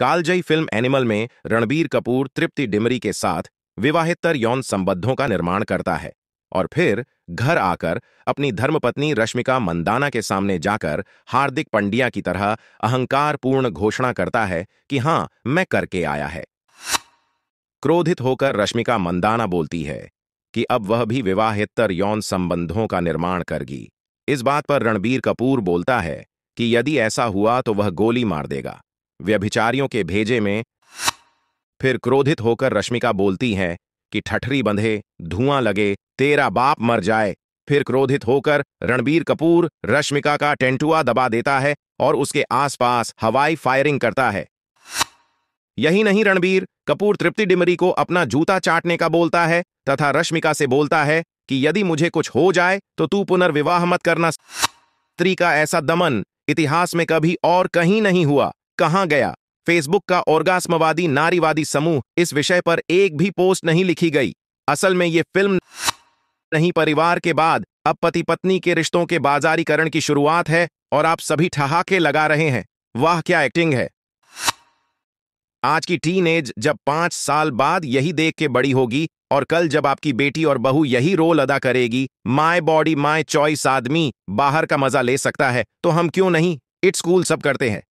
कालजई film animal में रणबीर कपूर तृप्ति डिमरी के साथ विवाहितर यौन संबंधों का निर्माण करता है और फिर घर आकर अपनी धर्मपत्नी रश्मिका मंदाना के सामने जाकर हार्दिक पंड्या की तरह अहंकारपूर्ण घोषणा करता है कि हां मैं करके आया है क्रोधित होकर रश्मिका मंदाना बोलती है कि अब वह भी विवाहितर यौन संबंधों का निर्माण करगी इस बात पर रणबीर कपूर बोलता है कि यदि ऐसा हुआ तो वह गोली मार देगा व्यभिचारियों के भेजे में फिर क्रोधित होकर रश्मिका बोलती है कि ठठरी बंधे धुआं लगे तेरा बाप मर जाए फिर क्रोधित होकर रणबीर कपूर रश्मिका का टेंटुआ दबा देता है और उसके आसपास हवाई फायरिंग करता है यही नहीं रणबीर कपूर तृप्ति डिमरी को अपना जूता चाटने का बोलता है तथा रश्मिका से बोलता है कि यदि मुझे कुछ हो जाए तो तू पुनर्विवाह मत करना स्त्री का ऐसा दमन इतिहास में कभी और कहीं नहीं हुआ कहां गया फेसबुक का औरगास्मवादी नारीवादी समूह इस विषय पर एक भी पोस्ट नहीं लिखी गई असल में ये फिल्म नहीं परिवार के बाद अब पति पत्नी के रिश्तों के बाजारीकरण की शुरुआत है और आप सभी ठहाके लगा रहे हैं वाह क्या एक्टिंग है आज की टीन जब पांच साल बाद यही देख के बड़ी होगी और कल जब आपकी बेटी और बहू यही रोल अदा करेगी माय बॉडी माय चॉइस आदमी बाहर का मजा ले सकता है तो हम क्यों नहीं इट्स कूल सब करते हैं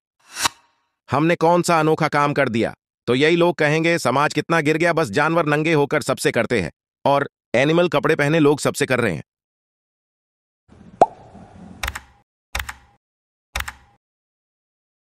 हमने कौन सा अनोखा काम कर दिया तो यही लोग कहेंगे समाज कितना गिर गया बस जानवर नंगे होकर सबसे करते हैं और एनिमल कपड़े पहने लोग सबसे कर रहे हैं